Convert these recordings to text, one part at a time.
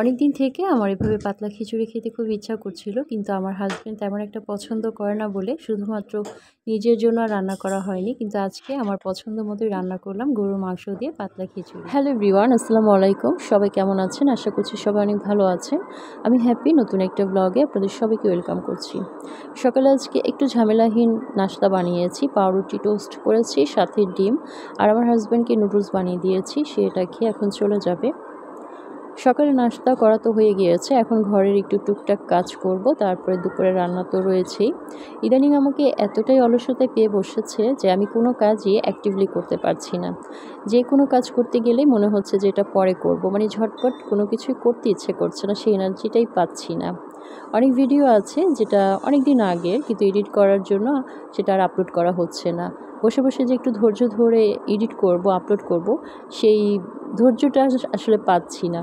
অনেক দিন থেকে আমার এভাবে পাতলা খিচুড়ি খেতে খুব ইচ্ছা করছিল কিন্তু আমার হাজব্যান্ড তেমন একটা পছন্দ করে না বলে শুধুমাত্র নিজের জন্য রান্না করা হয়নি কিন্তু আজকে আমার পছন্দ মতোই রান্না করলাম গরুর মাংস দিয়ে পাতলা খিচুড়ি হ্যালো ব্রিওয়ান আসসালামু আলাইকুম সবাই কেমন আছেন আশা করছি সবাই অনেক ভালো আছেন আমি হ্যাপি নতুন একটা ব্লগে আপনাদের সবাইকে ওয়েলকাম করছি সকালে আজকে একটু ঝামেলাহীন নাস্তা বানিয়েছি পাউরুটি টোস্ট করেছি সাথে ডিম আর আমার হাজব্যান্ডকে নুডলস বানিয়ে দিয়েছি সেটা খেয়ে এখন চলে যাবে সকালে নাস্তা করা তো হয়ে গিয়েছে এখন ঘরের একটু টুকটাক কাজ করব তারপরে দুপুরে রান্না তো রয়েছেই ইদানিং আমাকে এতটাই অলসতায় পেয়ে বসেছে যে আমি কোনো কাজই অ্যাক্টিভলি করতে পারছি না যে কোনো কাজ করতে গেলে মনে হচ্ছে যে এটা পরে করব মানে ঝটপট কোনো কিছুই করতে ইচ্ছে করছে না সেই এনার্জিটাই পাচ্ছি না অনেক ভিডিও আছে যেটা অনেক দিন আগের কিন্তু এডিট করার জন্য সেটা আর আপলোড করা হচ্ছে না বসে বসে যে একটু ধৈর্য ধরে এডিট করব আপলোড করব সেই ধৈর্যটা আসলে পাচ্ছি না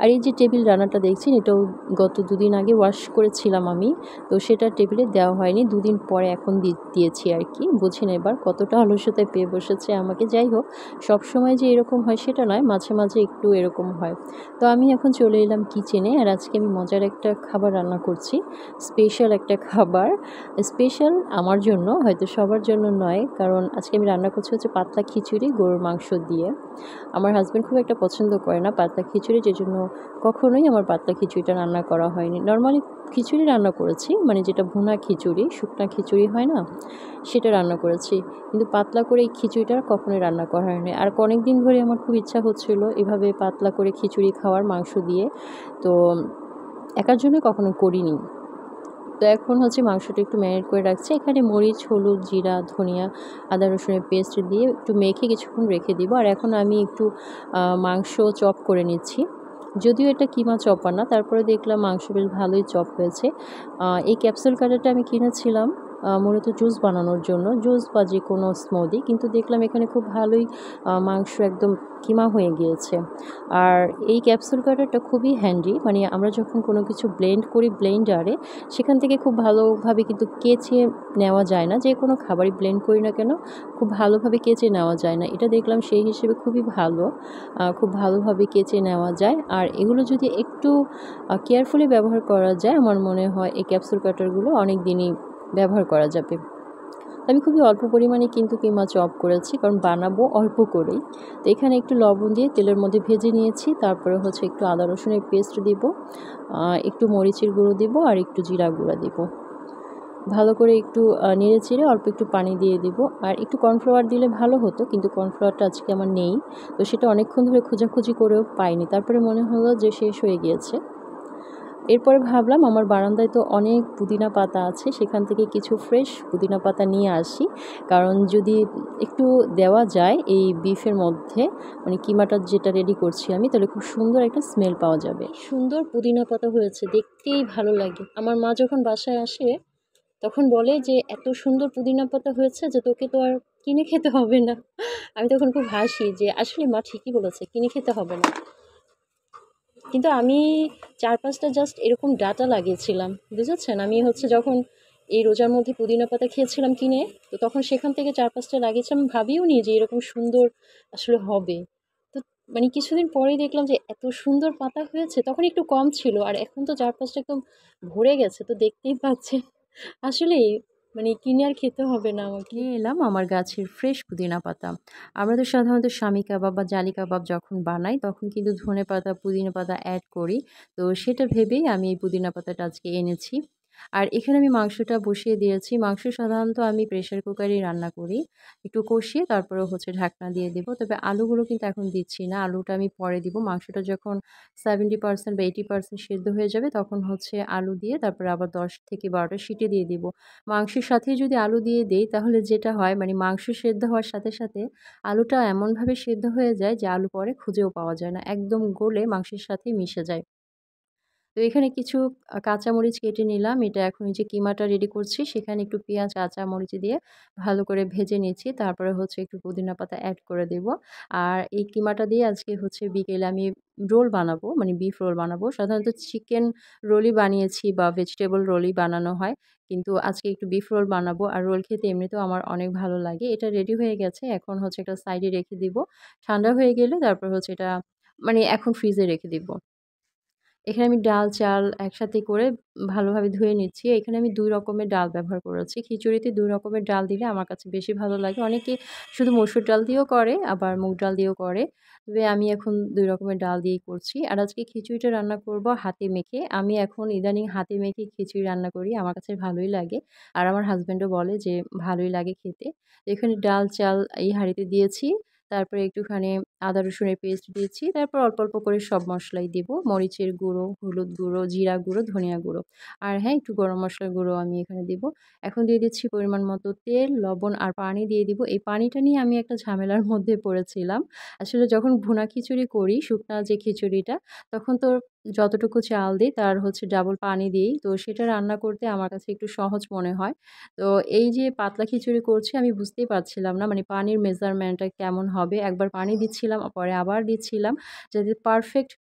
আর এই যে টেবিল রান্নাটা দেখছেন এটাও গত দুদিন আগে ওয়াশ করেছিলাম আমি তো সেটা টেবিলে দেওয়া হয়নি দুদিন পরে এখন দিয়েছি আর কি বুঝি না এবার কতটা আলস্যতায় পেয়ে বসেছে আমাকে যাই হোক সবসময় যে এরকম হয় সেটা নয় মাঝে মাঝে একটু এরকম হয় তো আমি এখন চলে এলাম কিচেনে আর আজকে আমি মজার একটা খাবার রান্না করছি স্পেশাল একটা খাবার স্পেশাল আমার জন্য হয়তো সবার জন্য নয় কারণ আজকে আমি রান্না করছি হচ্ছে পাতলা খিচুড়ি গরুর মাংস দিয়ে আমার হাজব্যান্ড খুব একটা পছন্দ করে না পাতলা খিচুড়ি যে জন্য কখনোই আমার পাতলা খিচুড়িটা রান্না করা হয়নি নর্মালি খিচুড়ি রান্না করেছি মানে যেটা ভুনা খিচুড়ি শুকনা খিচুড়ি হয় না সেটা রান্না করেছি কিন্তু পাতলা করে এই খিচুড়িটা কখনোই রান্না করা হয়নি আর অনেক দিন ধরে আমার খুব ইচ্ছা হচ্ছিল এভাবে পাতলা করে খিচুড়ি খাওয়ার মাংস দিয়ে তো একার জন্য কখনো করিনি তো এখন হচ্ছে মাংসটা একটু ম্যারিনেট করে রাখছি এখানে মরিচ হলুদ জিরা ধনিয়া আদা রসুনের পেস্ট দিয়ে একটু মেখে কিছুক্ষণ রেখে দিব আর এখন আমি একটু মাংস চপ করে নিচ্ছি যদিও এটা কিমা চপার না তারপরে দেখলাম মাংস বেশ ভালোই চপ হয়েছে এই ক্যাপসুল কাটাটা আমি কিনেছিলাম মূলত জুস বানানোর জন্য জুস বা যে কোনো স্মুদি কিন্তু দেখলাম এখানে খুব ভালোই মাংস একদম কিমা হয়ে গিয়েছে আর এই ক্যাপসুল কাটারটা খুবই হ্যান্ডি মানে আমরা যখন কোনো কিছু ব্লেন্ড করি ব্লেন্ডারে সেখান থেকে খুব ভালোভাবে কিন্তু কেচে নেওয়া যায় না যে কোনো খাবারই ব্লেন্ড করি না কেন খুব ভালোভাবে কেচে নেওয়া যায় না এটা দেখলাম সেই হিসেবে খুবই ভালো খুব ভালোভাবে কেচে নেওয়া যায় আর এগুলো যদি একটু কেয়ারফুলি ব্যবহার করা যায় আমার মনে হয় এই ক্যাপসুল কাটারগুলো অনেক দিনই ব্যবহার করা যাবে আমি খুবই অল্প পরিমাণে কিন্তু কিমা চপ করেছি কারণ বানাবো অল্প করেই তো এখানে একটু লবণ দিয়ে তেলের মধ্যে ভেজে নিয়েছি তারপরে হচ্ছে একটু আদা রসুনের পেস্ট দিব একটু মরিচের গুঁড়ো দিব আর একটু জিরা গুঁড়ো দিব ভালো করে একটু নেড়ে চিড়ে অল্প একটু পানি দিয়ে দিব আর একটু কর্নফ্লাওয়ার দিলে ভালো হতো কিন্তু কর্নফ্লাওয়ারটা আজকে আমার নেই তো সেটা অনেকক্ষণ ধরে খোঁজাখুঁজি করেও পাইনি তারপরে মনে হলো যে শেষ হয়ে গিয়েছে এরপরে ভাবলাম আমার বারান্দায় তো অনেক পুদিনা পাতা আছে সেখান থেকে কিছু ফ্রেশ পুদিনা পাতা নিয়ে আসি কারণ যদি একটু দেওয়া যায় এই বিফের মধ্যে মানে কিমাটা যেটা রেডি করছি আমি তাহলে খুব সুন্দর একটা স্মেল পাওয়া যাবে সুন্দর পুদিনা পাতা হয়েছে দেখতেই ভালো লাগে আমার মা যখন বাসায় আসে তখন বলে যে এত সুন্দর পুদিনা পাতা হয়েছে যে তোকে তো আর কিনে খেতে হবে না আমি তখন খুব হাসি যে আসলে মা ঠিকই বলেছে কিনে খেতে হবে না কিন্তু আমি চার পাঁচটা জাস্ট এরকম ডাটা লাগিয়েছিলাম বুঝেছেন আমি হচ্ছে যখন এই রোজার মধ্যে পুদিনা পাতা খেয়েছিলাম কিনে তো তখন সেখান থেকে চার পাঁচটা লাগিয়েছিলাম ভাবিও নি যে এরকম সুন্দর আসলে হবে তো মানে কিছুদিন পরেই দেখলাম যে এত সুন্দর পাতা হয়েছে তখন একটু কম ছিল আর এখন তো চার পাঁচটা একদম ভরে গেছে তো দেখতেই পাচ্ছে আসলে মানে কিনে আর খেতে হবে না আমাকে এলাম আমার গাছের ফ্রেশ পুদিনা পাতা আমরা তো সাধারণত স্বামী কাবাব বা জালি কাবাব যখন বানাই তখন কিন্তু ধনে পাতা পুদিনা পাতা অ্যাড করি তো সেটা ভেবেই আমি এই পুদিনা পাতাটা আজকে এনেছি আর এখানে আমি মাংসটা বসিয়ে দিয়েছি মাংস সাধারণত আমি প্রেশার কুকারে রান্না করি একটু কষিয়ে তারপরে হচ্ছে ঢাকনা দিয়ে দেব তবে আলুগুলো কিন্তু এখন দিচ্ছি না আলুটা আমি পরে দিব মাংসটা যখন সেভেন্টি পার্সেন্ট বা এইটি পার্সেন্ট সেদ্ধ হয়ে যাবে তখন হচ্ছে আলু দিয়ে তারপরে আবার দশ থেকে বারোটা সিটে দিয়ে দিব মাংসের সাথে যদি আলু দিয়ে দেই তাহলে যেটা হয় মানে মাংস সেদ্ধ হওয়ার সাথে সাথে আলুটা এমনভাবে সেদ্ধ হয়ে যায় যে আলু পরে খুঁজেও পাওয়া যায় না একদম গলে মাংসের সাথে মিশে যায় তো এখানে কিছু কাঁচামরিচ কেটে নিলাম এটা এখন যে কিমাটা রেডি করছি সেখানে একটু পেঁয়াজ কাঁচামরিচ দিয়ে ভালো করে ভেজে নিচ্ছি তারপরে হচ্ছে একটু পুদিনা পাতা অ্যাড করে দেব আর এই কিমাটা দিয়ে আজকে হচ্ছে বিকেলে আমি রোল বানাবো মানে বিফ রোল বানাবো সাধারণত চিকেন রোলই বানিয়েছি বা ভেজিটেবল রোলই বানানো হয় কিন্তু আজকে একটু বিফ রোল বানাবো আর রোল খেতে এমনিতেও আমার অনেক ভালো লাগে এটা রেডি হয়ে গেছে এখন হচ্ছে একটা সাইডে রেখে দিব ঠান্ডা হয়ে গেলে তারপর হচ্ছে এটা মানে এখন ফ্রিজে রেখে দিব এখানে আমি ডাল চাল একসাথে করে ভালোভাবে ধুয়ে নিচ্ছি এখানে আমি দুই রকমের ডাল ব্যবহার করেছি খিচুড়িতে দুই রকমের ডাল দিলে আমার কাছে বেশি ভালো লাগে অনেকে শুধু মসুর ডাল দিয়েও করে আবার মুগ ডাল দিয়েও করে তবে আমি এখন দুই রকমের ডাল দিয়েই করছি আর আজকে খিচুড়িটা রান্না করব হাতে মেখে আমি এখন ইদানিং হাতে মেখে খিচুড়ি রান্না করি আমার কাছে ভালোই লাগে আর আমার হাজব্যান্ডও বলে যে ভালোই লাগে খেতে এখানে ডাল চাল এই হাঁড়িতে দিয়েছি তারপরে একটুখানি আদা রসুনের পেস্ট দিয়েছি তারপর অল্প অল্প করে সব মশলাই দেব মরিচের গুঁড়ো হলুদ গুঁড়ো জিরা গুঁড়ো ধনিয়া গুঁড়ো আর হ্যাঁ একটু গরম মশলার গুঁড়ো আমি এখানে দেব এখন দিয়ে দিচ্ছি পরিমাণ মতো তেল লবণ আর পানি দিয়ে দিব এই পানিটা নিয়ে আমি একটা ঝামেলার মধ্যে পড়েছিলাম আসলে যখন ভুনা খিচুড়ি করি শুকনা যে খিচুড়িটা তখন তো যতটুকু চাল দিই তার হচ্ছে ডাবল পানি দিই তো সেটা রান্না করতে আমার কাছে একটু সহজ মনে হয় তো এই যে পাতলা খিচুড়ি করছি আমি বুঝতেই পারছিলাম না মানে পানির মেজারমেন্টটা কেমন হবে একবার পানি দিচ্ছিলাম পরে আবার দিচ্ছিলাম যাতে পারফেক্ট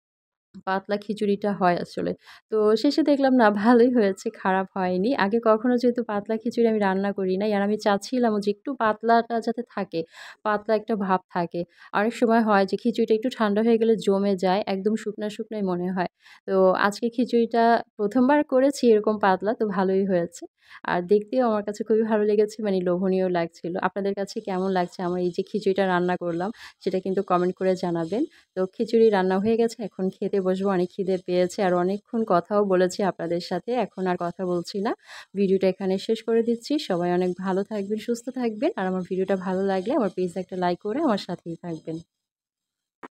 পাতলা খিচুড়িটা হয় আসলে তো শেষে দেখলাম না ভালোই হয়েছে খারাপ হয়নি আগে কখনো যেহেতু পাতলা খিচুড়ি আমি রান্না করি না আর আমি চাচ্ছিলাম যে একটু পাতলাটা যাতে থাকে পাতলা একটা ভাব থাকে অনেক সময় হয় যে খিচুড়িটা একটু ঠান্ডা হয়ে গেলে জমে যায় একদম শুকনা শুকনোই মনে হয় তো আজকে খিচুড়িটা প্রথমবার করেছি এরকম পাতলা তো ভালোই হয়েছে আর দেখতেও আমার কাছে খুবই ভালো লেগেছে মানে লোভনীয় লাগছিল আপনাদের কাছে কেমন লাগছে আমার এই যে খিচুড়িটা রান্না করলাম সেটা কিন্তু কমেন্ট করে জানাবেন তো খিচুড়ি রান্না হয়ে গেছে এখন খেতে খেতে বসবো অনেক খিদে পেয়েছে আর অনেকক্ষণ কথাও বলেছি আপনাদের সাথে এখন আর কথা বলছি না ভিডিওটা এখানে শেষ করে দিচ্ছি সবাই অনেক ভালো থাকবেন সুস্থ থাকবেন আর আমার ভিডিওটা ভালো লাগলে আমার পেজে একটা লাইক করে আমার সাথেই থাকবেন